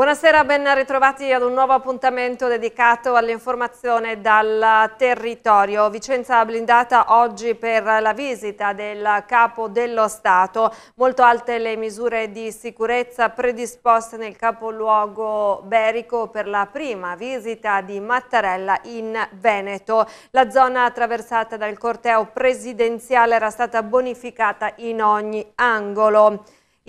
Buonasera, ben ritrovati ad un nuovo appuntamento dedicato all'informazione dal territorio. Vicenza blindata oggi per la visita del Capo dello Stato. Molto alte le misure di sicurezza predisposte nel capoluogo berico per la prima visita di Mattarella in Veneto. La zona attraversata dal corteo presidenziale era stata bonificata in ogni angolo.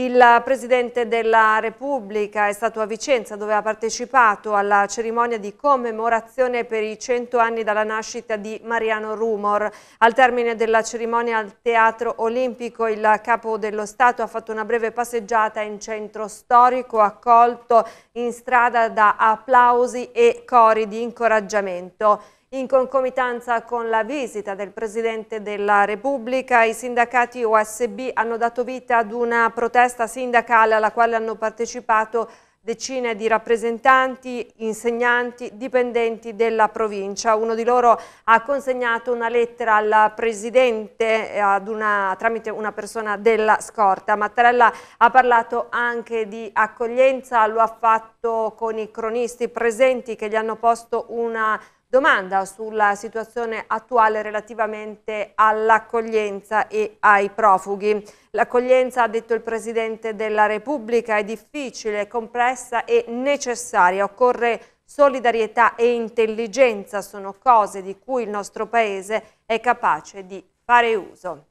Il Presidente della Repubblica è stato a Vicenza dove ha partecipato alla cerimonia di commemorazione per i 100 anni dalla nascita di Mariano Rumor. Al termine della cerimonia al Teatro Olimpico il Capo dello Stato ha fatto una breve passeggiata in centro storico accolto in strada da applausi e cori di incoraggiamento. In concomitanza con la visita del Presidente della Repubblica, i sindacati OSB hanno dato vita ad una protesta sindacale alla quale hanno partecipato decine di rappresentanti, insegnanti, dipendenti della provincia. Uno di loro ha consegnato una lettera al Presidente eh, una, tramite una persona della scorta. Mattarella ha parlato anche di accoglienza, lo ha fatto con i cronisti presenti che gli hanno posto una domanda sulla situazione attuale relativamente all'accoglienza e ai profughi. L'accoglienza, ha detto il Presidente della Repubblica, è difficile, complessa e necessaria. Occorre solidarietà e intelligenza, sono cose di cui il nostro Paese è capace di fare uso.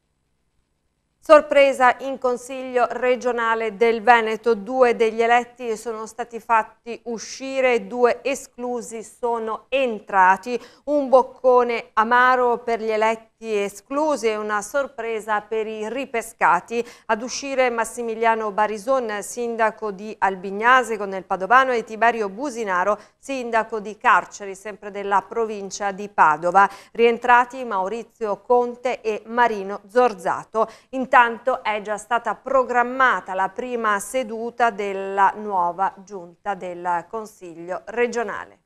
Sorpresa in Consiglio regionale del Veneto, due degli eletti sono stati fatti uscire, due esclusi sono entrati, un boccone amaro per gli eletti escluse una sorpresa per i ripescati. Ad uscire Massimiliano Barison, sindaco di Albignase con il Padovano e Tiberio Businaro, sindaco di Carceri, sempre della provincia di Padova. Rientrati Maurizio Conte e Marino Zorzato. Intanto è già stata programmata la prima seduta della nuova giunta del Consiglio regionale.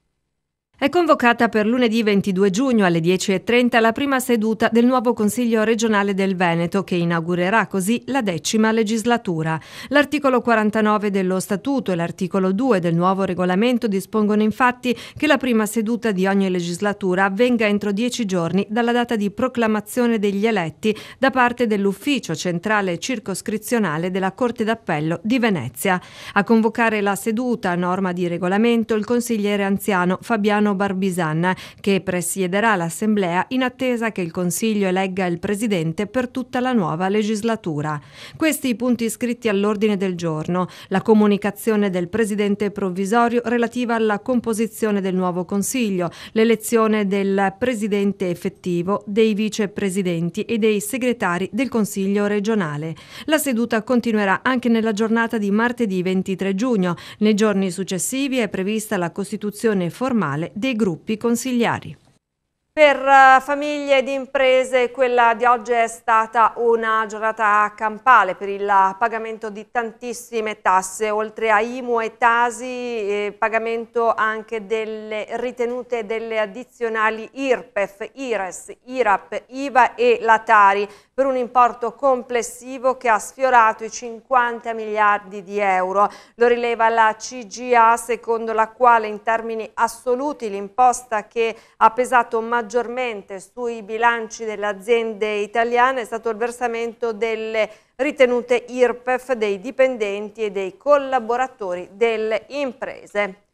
È convocata per lunedì 22 giugno alle 10.30 la prima seduta del nuovo Consiglio regionale del Veneto che inaugurerà così la decima legislatura. L'articolo 49 dello Statuto e l'articolo 2 del nuovo regolamento dispongono infatti che la prima seduta di ogni legislatura avvenga entro dieci giorni dalla data di proclamazione degli eletti da parte dell'Ufficio Centrale Circoscrizionale della Corte d'Appello di Venezia. A convocare la seduta a norma di regolamento il consigliere anziano Fabiano Antonino Barbisan, che presiederà l'Assemblea in attesa che il Consiglio elegga il Presidente per tutta la nuova legislatura. Questi i punti iscritti all'ordine del giorno, la comunicazione del Presidente provvisorio relativa alla composizione del nuovo Consiglio, l'elezione del Presidente effettivo, dei vicepresidenti e dei segretari del Consiglio regionale. La seduta continuerà anche nella giornata di martedì 23 giugno. Nei giorni successivi è prevista la costituzione formale dei gruppi consigliari. Per eh, famiglie ed imprese quella di oggi è stata una giornata campale per il pagamento di tantissime tasse, oltre a IMU e Tasi, eh, pagamento anche delle ritenute delle addizionali IRPEF, IRES, IRAP, IVA e Latari per un importo complessivo che ha sfiorato i 50 miliardi di euro. Lo rileva la CGA secondo la quale in termini assoluti l'imposta che ha pesato maggiormente maggiormente sui bilanci delle aziende italiane è stato il versamento delle ritenute IRPEF dei dipendenti e dei collaboratori delle imprese.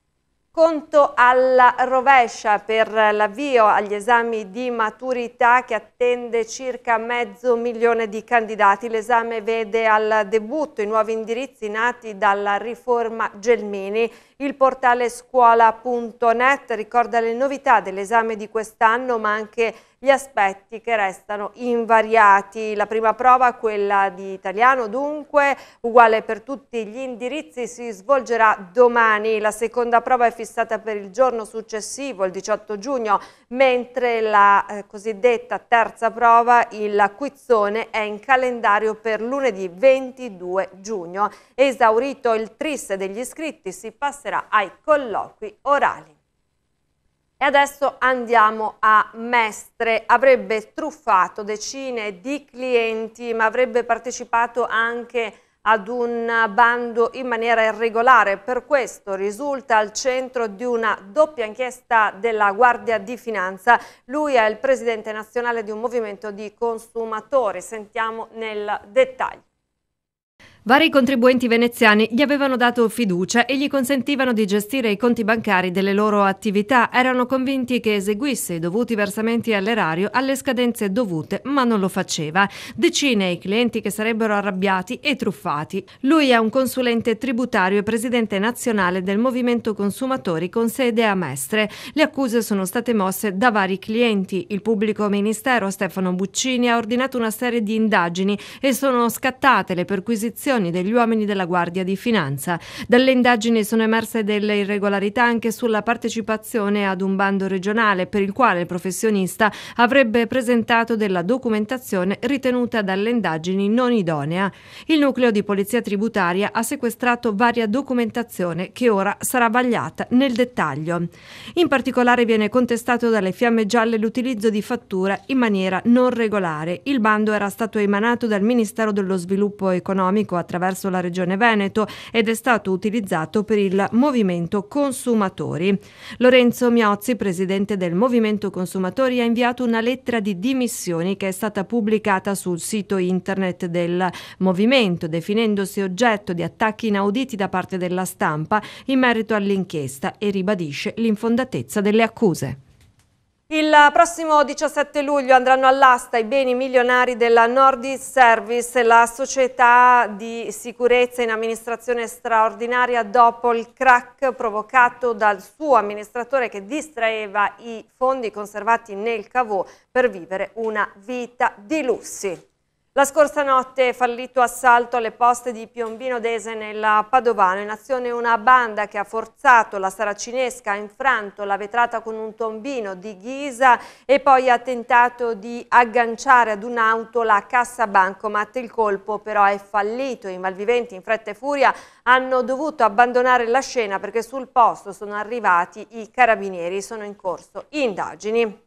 Conto alla rovescia per l'avvio agli esami di maturità che attende circa mezzo milione di candidati. L'esame vede al debutto i nuovi indirizzi nati dalla riforma Gelmini. Il portale scuola.net ricorda le novità dell'esame di quest'anno ma anche gli aspetti che restano invariati. La prima prova, quella di italiano, dunque, uguale per tutti gli indirizzi, si svolgerà domani. La seconda prova è fissata per il giorno successivo, il 18 giugno, mentre la eh, cosiddetta terza prova, il quizzone, è in calendario per lunedì 22 giugno. Esaurito il tris degli iscritti, si passerà ai colloqui orali. E adesso andiamo a Mestre, avrebbe truffato decine di clienti ma avrebbe partecipato anche ad un bando in maniera irregolare, per questo risulta al centro di una doppia inchiesta della Guardia di Finanza. Lui è il presidente nazionale di un movimento di consumatori, sentiamo nel dettaglio. Vari contribuenti veneziani gli avevano dato fiducia e gli consentivano di gestire i conti bancari delle loro attività. Erano convinti che eseguisse i dovuti versamenti all'erario alle scadenze dovute, ma non lo faceva. Decine i clienti che sarebbero arrabbiati e truffati. Lui è un consulente tributario e presidente nazionale del Movimento Consumatori con sede a Mestre. Le accuse sono state mosse da vari clienti. Il pubblico ministero Stefano Buccini ha ordinato una serie di indagini e sono scattate le perquisizioni operazioni degli uomini della Guardia di Finanza. Dalle indagini sono emerse delle irregolarità anche sulla partecipazione ad un bando regionale per il quale il professionista avrebbe presentato della documentazione ritenuta dalle indagini non idonea. Il nucleo di polizia tributaria ha sequestrato varia documentazione che ora sarà vagliata nel dettaglio. In particolare viene contestato dalle fiamme gialle l'utilizzo di fattura in maniera non regolare. Il bando era stato emanato dal Ministero dello Sviluppo Economico a attraverso la Regione Veneto ed è stato utilizzato per il Movimento Consumatori. Lorenzo Miozzi, presidente del Movimento Consumatori, ha inviato una lettera di dimissioni che è stata pubblicata sul sito internet del Movimento, definendosi oggetto di attacchi inauditi da parte della stampa in merito all'inchiesta e ribadisce l'infondatezza delle accuse. Il prossimo 17 luglio andranno all'asta i beni milionari della Nordic Service, la società di sicurezza in amministrazione straordinaria dopo il crack provocato dal suo amministratore che distraeva i fondi conservati nel cavò per vivere una vita di lussi. La scorsa notte fallito assalto alle poste di Piombino Dese nella Padovano, in azione una banda che ha forzato la saracinesca, ha infranto la vetrata con un tombino di ghisa e poi ha tentato di agganciare ad un'auto la cassa bancomat. Il colpo però è fallito, i malviventi in fretta e furia hanno dovuto abbandonare la scena perché sul posto sono arrivati i carabinieri, sono in corso indagini.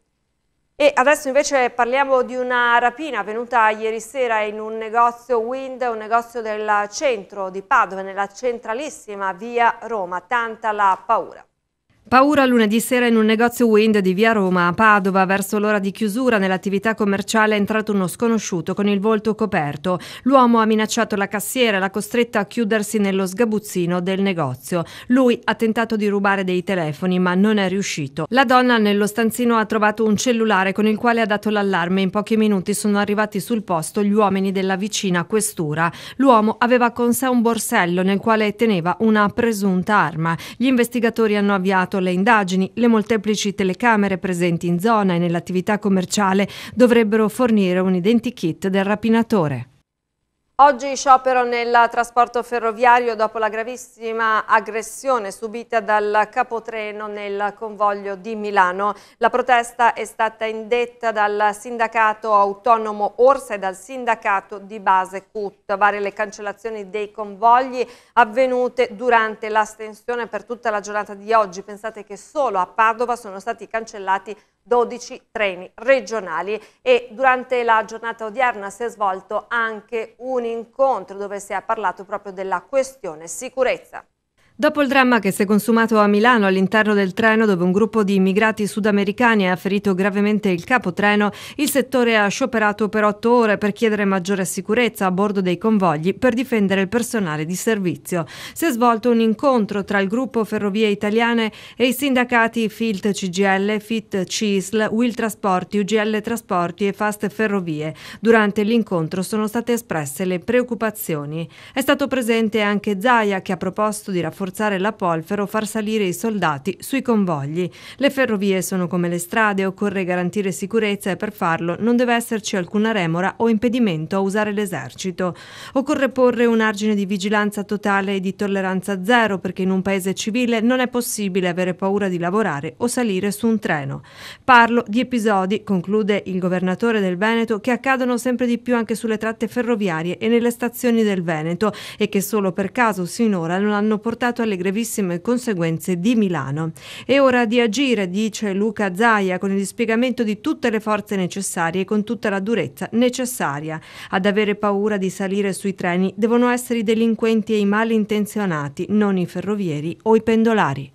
E adesso invece parliamo di una rapina avvenuta ieri sera in un negozio Wind, un negozio del centro di Padova, nella centralissima via Roma. Tanta la paura. Paura lunedì sera in un negozio Wind di via Roma a Padova. Verso l'ora di chiusura nell'attività commerciale è entrato uno sconosciuto con il volto coperto. L'uomo ha minacciato la cassiera e l'ha costretta a chiudersi nello sgabuzzino del negozio. Lui ha tentato di rubare dei telefoni ma non è riuscito. La donna nello stanzino ha trovato un cellulare con il quale ha dato l'allarme. In pochi minuti sono arrivati sul posto gli uomini della vicina questura. L'uomo aveva con sé un borsello nel quale teneva una presunta arma. Gli investigatori hanno avviato le indagini, le molteplici telecamere presenti in zona e nell'attività commerciale dovrebbero fornire un identikit del rapinatore. Oggi sciopero nel trasporto ferroviario dopo la gravissima aggressione subita dal capotreno nel convoglio di Milano. La protesta è stata indetta dal sindacato autonomo Orsa e dal sindacato di base CUT. Varie le cancellazioni dei convogli avvenute durante l'astensione per tutta la giornata di oggi. Pensate che solo a Padova sono stati cancellati 12 treni regionali e durante la giornata odierna si è svolto anche un incontro dove si è parlato proprio della questione sicurezza. Dopo il dramma che si è consumato a Milano all'interno del treno dove un gruppo di immigrati sudamericani ha ferito gravemente il capotreno, il settore ha scioperato per otto ore per chiedere maggiore sicurezza a bordo dei convogli per difendere il personale di servizio. Si è svolto un incontro tra il gruppo Ferrovie Italiane e i sindacati FILT CGL, FIT CISL, WIL Trasporti, UGL Trasporti e Fast Ferrovie. Durante l'incontro sono state espresse le preoccupazioni. È stato presente anche Zaia che ha proposto di rafforzare forzare la polvere o far salire i soldati sui convogli. Le ferrovie sono come le strade, occorre garantire sicurezza e per farlo non deve esserci alcuna remora o impedimento a usare l'esercito. Occorre porre un argine di vigilanza totale e di tolleranza zero perché in un paese civile non è possibile avere paura di lavorare o salire su un treno. Parlo di episodi, conclude il governatore del Veneto, che accadono sempre di più anche sulle tratte ferroviarie e nelle stazioni del Veneto e che solo per caso sinora non hanno portato pensato alle gravissime conseguenze di Milano. È ora di agire, dice Luca Zaia, con il dispiegamento di tutte le forze necessarie e con tutta la durezza necessaria. Ad avere paura di salire sui treni devono essere i delinquenti e i malintenzionati, non i ferrovieri o i pendolari.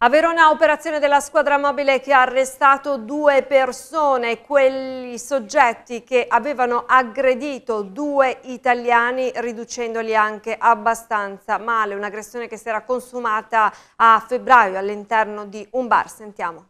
A Verona operazione della squadra mobile che ha arrestato due persone, quelli soggetti che avevano aggredito due italiani riducendoli anche abbastanza male, un'aggressione che si era consumata a febbraio all'interno di un bar, sentiamo.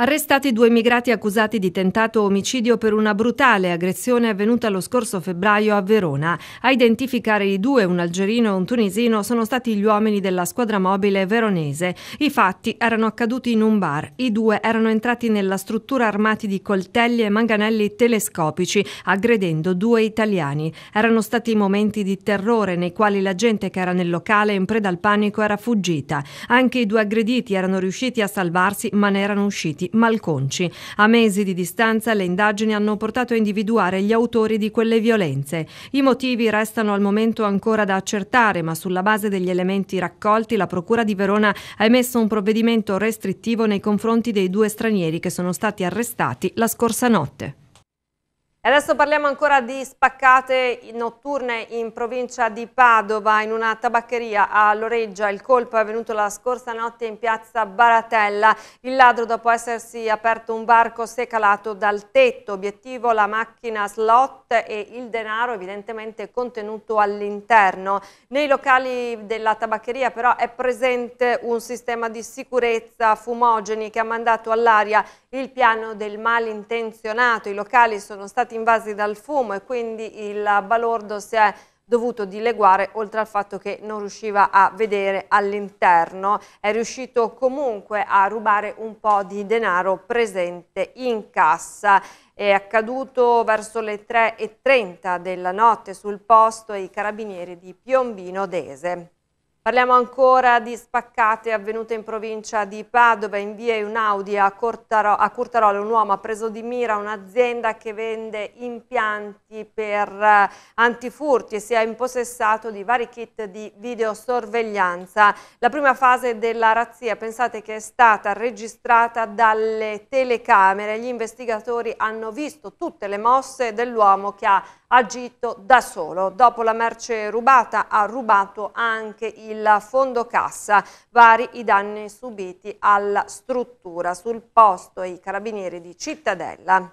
Arrestati due immigrati accusati di tentato omicidio per una brutale aggressione avvenuta lo scorso febbraio a Verona. A identificare i due, un algerino e un tunisino, sono stati gli uomini della squadra mobile veronese. I fatti erano accaduti in un bar. I due erano entrati nella struttura armati di coltelli e manganelli telescopici, aggredendo due italiani. Erano stati momenti di terrore nei quali la gente che era nel locale in preda al panico era fuggita. Anche i due aggrediti erano riusciti a salvarsi ma ne erano usciti Malconci. A mesi di distanza le indagini hanno portato a individuare gli autori di quelle violenze. I motivi restano al momento ancora da accertare, ma sulla base degli elementi raccolti la Procura di Verona ha emesso un provvedimento restrittivo nei confronti dei due stranieri che sono stati arrestati la scorsa notte. Adesso parliamo ancora di spaccate notturne in provincia di Padova, in una tabaccheria a Loreggia. Il colpo è avvenuto la scorsa notte in piazza Baratella. Il ladro, dopo essersi aperto un barco, si è calato dal tetto. Obiettivo la macchina slot e il denaro evidentemente contenuto all'interno. Nei locali della tabaccheria però è presente un sistema di sicurezza fumogeni che ha mandato all'aria il piano del malintenzionato, i locali sono stati invasi dal fumo e quindi il balordo si è dovuto dileguare oltre al fatto che non riusciva a vedere all'interno, è riuscito comunque a rubare un po' di denaro presente in cassa. È accaduto verso le 3.30 della notte sul posto ai carabinieri di Piombino Dese. Parliamo ancora di spaccate avvenute in provincia di Padova, in via Eunaudia a, Cortaro a Curtarolo un uomo ha preso di mira un'azienda che vende impianti per uh, antifurti e si è impossessato di vari kit di videosorveglianza. La prima fase della razzia pensate che è stata registrata dalle telecamere, gli investigatori hanno visto tutte le mosse dell'uomo che ha agito da solo. Dopo la merce rubata ha rubato anche il fondo cassa, vari i danni subiti alla struttura. Sul posto i carabinieri di Cittadella.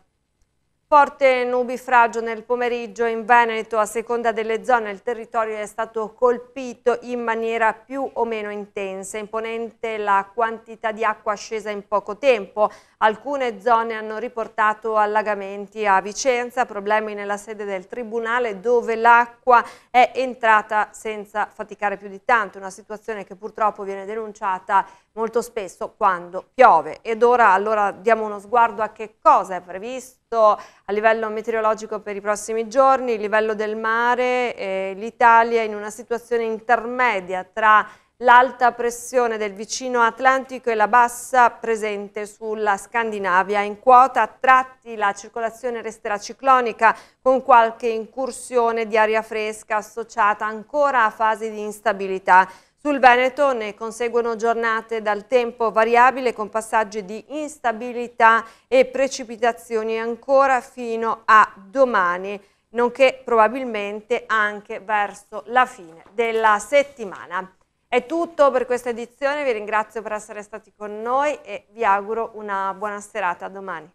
Forte nubifragio nel pomeriggio in Veneto, a seconda delle zone il territorio è stato colpito in maniera più o meno intensa, imponente la quantità di acqua scesa in poco tempo. Alcune zone hanno riportato allagamenti a Vicenza, problemi nella sede del Tribunale dove l'acqua è entrata senza faticare più di tanto, una situazione che purtroppo viene denunciata molto spesso quando piove. Ed ora allora diamo uno sguardo a che cosa è previsto a livello meteorologico per i prossimi giorni, il livello del mare, eh, l'Italia in una situazione intermedia tra l'alta pressione del vicino Atlantico e la bassa presente sulla Scandinavia. In quota a tratti la circolazione resterà ciclonica con qualche incursione di aria fresca associata ancora a fasi di instabilità. Sul Veneto ne conseguono giornate dal tempo variabile con passaggi di instabilità e precipitazioni ancora fino a domani, nonché probabilmente anche verso la fine della settimana. È tutto per questa edizione, vi ringrazio per essere stati con noi e vi auguro una buona serata domani.